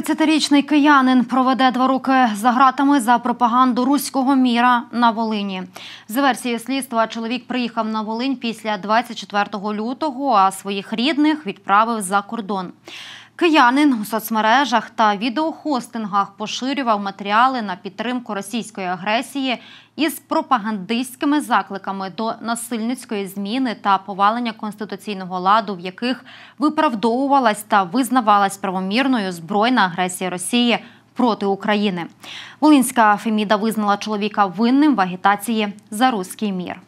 30-річний киянин проведе два роки за гратами за пропаганду руського міра на Волині. За версією слідства чоловік приїхав на Волинь після 24 лютого, а своїх рідних відправив за кордон. Киянин у соцмережах та відеохостингах поширював матеріали на підтримку російської агресії із пропагандистськими закликами до насильницької зміни та повалення конституційного ладу, в яких виправдовувалась та визнавалась правомірною збройна агресія Росії проти України. Волинська Феміда визнала чоловіка винним в агітації за руський мір.